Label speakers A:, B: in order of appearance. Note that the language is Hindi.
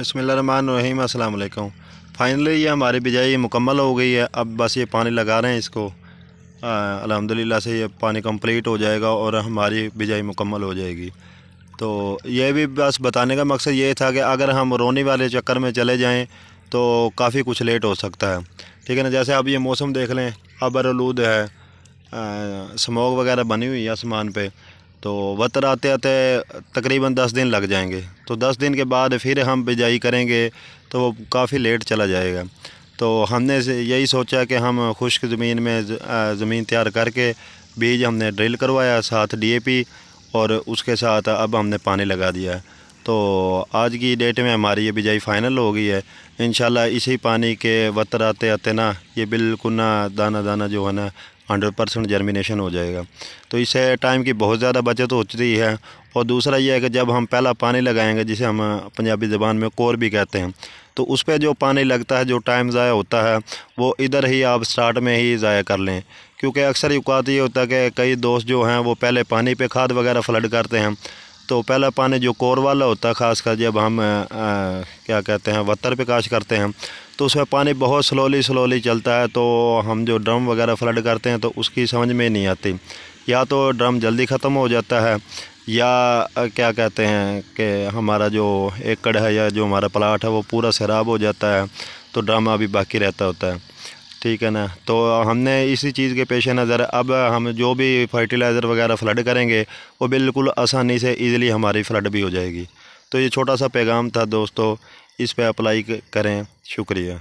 A: बसमीम अल्लाम फाइनली ये हमारी बिजाई मुकम्मल हो गई है अब बस ये पानी लगा रहे हैं इसको अलहमदिल्ला से ये पानी कंप्लीट हो जाएगा और हमारी बिजाई मुकम्मल हो जाएगी तो ये भी बस बताने का मकसद ये था कि अगर हम रोनी वाले चक्कर में चले जाएँ तो काफ़ी कुछ लेट हो सकता है ठीक है ना जैसे अब ये मौसम देख लें अबरलूद है स्मोक वगैरह बनी हुई है आसमान पर तो वतर आते आते तकरीबन दस दिन लग जाएंगे तो दस दिन के बाद फिर हम बिजाई करेंगे तो वो काफ़ी लेट चला जाएगा तो हमने यही सोचा कि हम खुश्क ज़मीन में ज़मीन तैयार करके बीज हमने ड्रिल करवाया साथ डीएपी और उसके साथ अब हमने पानी लगा दिया है तो आज की डेट में हमारी ये बिजाई फ़ाइनल हो गई है इन इसी पानी के वतर आते आते ना ये बिल्कुल ना दाना दाना जो है ना हंड्रेड परसेंट जर्मिनेशन हो जाएगा तो इससे टाइम की बहुत ज़्यादा बचत होती है और दूसरा यह है कि जब हम पहला पानी लगाएंगे जिसे हम पंजाबी ज़बान में कोर भी कहते हैं तो उस पर जो पानी लगता है जो टाइम ज़ाया होता है वो इधर ही आप स्टार्ट में ही ज़ाया कर लें क्योंकि अक्सर अवकात ये होता है कि कई दोस्त जो हैं वो पहले पानी पे खाद वगैरह फ्लड करते हैं तो पहला पानी जो कोर वाला होता है खासकर जब हम आ, क्या कहते हैं वत्तर प्रकाश करते हैं तो उसमें पानी बहुत स्लोली स्लोली चलता है तो हम जो ड्रम वगैरह फ्लड करते हैं तो उसकी समझ में नहीं आती या तो ड्रम जल्दी ख़त्म हो जाता है या क्या कहते हैं कि हमारा जो एकड़ है या जो हमारा प्लाट है वो पूरा शराब हो जाता है तो ड्रामा अभी बाकी रहता होता है ठीक है ना तो हमने इसी चीज़ के पेश नज़र अब हम जो भी फर्टिलाइज़र वगैरह फ्लड करेंगे वो बिल्कुल आसानी से ईज़िली हमारी फ्लड भी हो जाएगी तो ये छोटा सा पैगाम था दोस्तों इस पर अप्लाई करें शुक्रिया